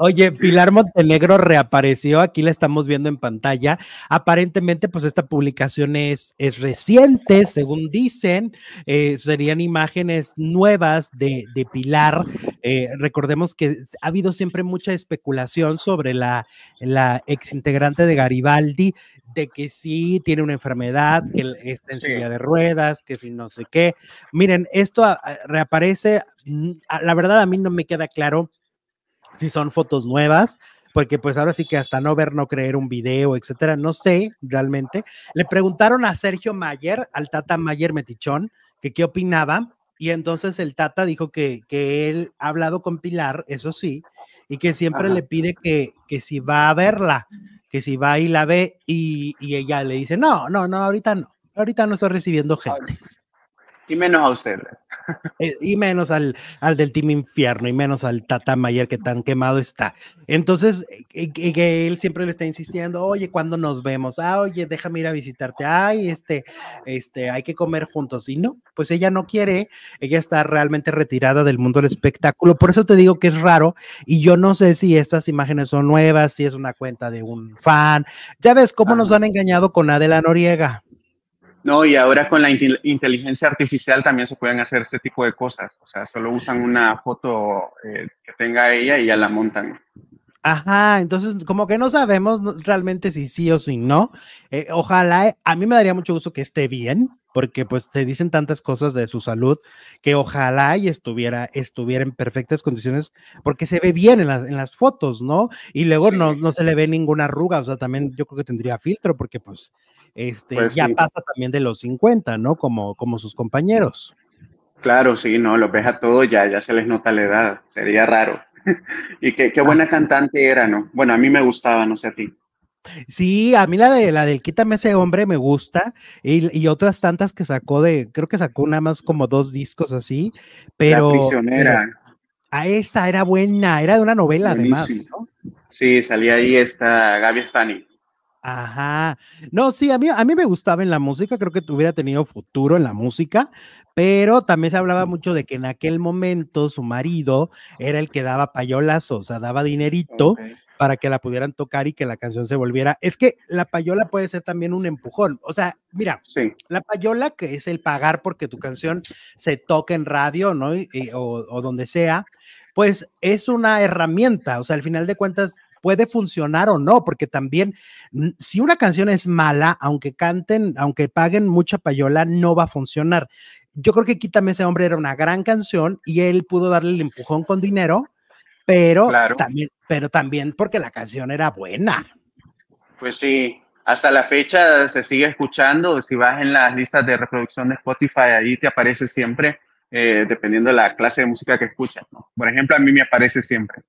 Oye, Pilar Montenegro reapareció, aquí la estamos viendo en pantalla. Aparentemente, pues esta publicación es, es reciente, según dicen, eh, serían imágenes nuevas de, Pilar. Eh, recordemos que ha habido siempre mucha especulación sobre la, la ex integrante de Garibaldi, de que sí tiene una enfermedad, que está en silla de ruedas, que si no sé qué. Miren, esto ah, reaparece, mm, ah, la verdad a mí no me queda claro si son fotos nuevas, porque pues ahora sí que hasta no ver, no creer un video, etcétera, no sé realmente. Le preguntaron a Sergio Mayer, al Tata Mayer Metichón, que qué opinaba, y entonces el Tata dijo que, que él ha hablado con Pilar, eso sí, y que siempre le pide que, que si va a verla, que si va y la ve, y, y ella le dice, no, no, no, ahorita no, ahorita no estoy recibiendo gente. Y menos a usted. Eh, y menos al, al del Team Infierno, y menos al Tata Mayer que tan quemado está. Entonces, eh, eh, que él siempre le está insistiendo, oye, ¿cuándo nos vemos? Ah, oye, déjame ir a visitarte. Ay, este, este, hay que comer juntos. Y no, pues ella no quiere, ella está realmente retirada del mundo del espectáculo. Por eso te digo que es raro, y yo no sé si estas imágenes son nuevas, si es una cuenta de un fan. Ya ves cómo nos han engañado con Adela Noriega. No, y ahora con la inteligencia artificial también se pueden hacer este tipo de cosas. O sea, solo usan una foto eh, que tenga ella y ya la montan. Ajá, entonces como que no sabemos realmente si sí o si no. Eh, ojalá, eh, a mí me daría mucho gusto que esté bien, porque pues se dicen tantas cosas de su salud que ojalá y estuviera, estuviera en perfectas condiciones, porque se ve bien en, en las fotos, ¿no? Y luego no, no se le ve ninguna arruga, o sea, también yo creo que tendría filtro, porque pues, este, pues ya pasa también de los 50, ¿no? Como, como sus compañeros. Claro, sí, no, los ves a todos ya, ya se les nota la edad, sería raro. y qué, qué ah. buena cantante era, ¿no? Bueno, a mí me gustaba, no sé a ti. Sí, a mí la de la del Quítame ese hombre me gusta y, otras tantas que sacó de, creo que sacó nada más como dos discos así, pero... La a ah, esa era buena, era de una novela además, Sí, salía ahí esta Gaby Stani. Ajá. No, sí, a mí, a mí me gustaba en la música, creo que tuviera tenido futuro en la música, pero también se hablaba mucho de que en aquel momento su marido era el que daba payolas, o sea, daba dinerito para que la pudieran tocar y que la canción se volviera. Es que la payola puede ser también un empujón. O sea, mira, la payola que es el pagar porque tu canción se toque en radio, ¿no? o, o donde sea, pues es una herramienta. O sea, al final de cuentas, puede funcionar o no, porque también si una canción es mala, aunque canten, aunque paguen mucha payola, no va a funcionar. Yo creo que Quítame ese hombre era una gran canción y él pudo darle el empujón con dinero pero, también, pero también porque la canción era buena. Pues sí, hasta la fecha se sigue escuchando, si vas en las listas de reproducción de Spotify, ahí te aparece siempre, eh, dependiendo de la clase de música que escuchas. Por ejemplo, a mí me aparece siempre.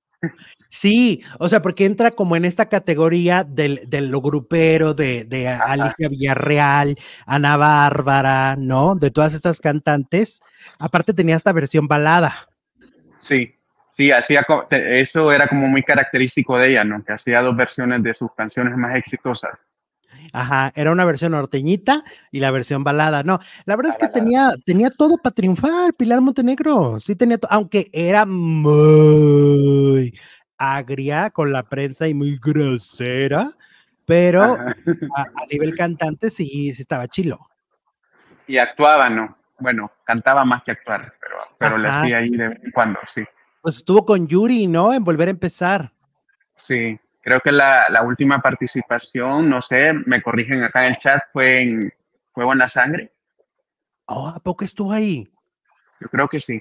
Sí, o sea, porque entra como en esta categoría de lo grupero, de, de Alicia Villarreal, Ana Bárbara, ¿no? De todas estas cantantes. Aparte tenía esta versión balada. Sí, Sí, hacía, eso era como muy característico de ella, ¿no? Que hacía dos versiones de sus canciones más exitosas. Ajá, era una versión norteñita y la versión balada. No, la verdad es que tenía, tenía todo para triunfar, Pilar Montenegro. Sí tenía todo, aunque era muy agria con la prensa y muy grosera, pero a, nivel cantante sí, estaba chilo. Y actuaba, ¿no? Bueno, cantaba más que actuar, pero, pero le hacía ahí de vez en cuando, sí. Pues estuvo con Yuri, ¿no? En volver a empezar. Sí, creo que la, última participación, no sé, me corrigen acá en el chat, fue en Juego en la Sangre. Oh, ¿A poco estuvo ahí? Yo creo que sí.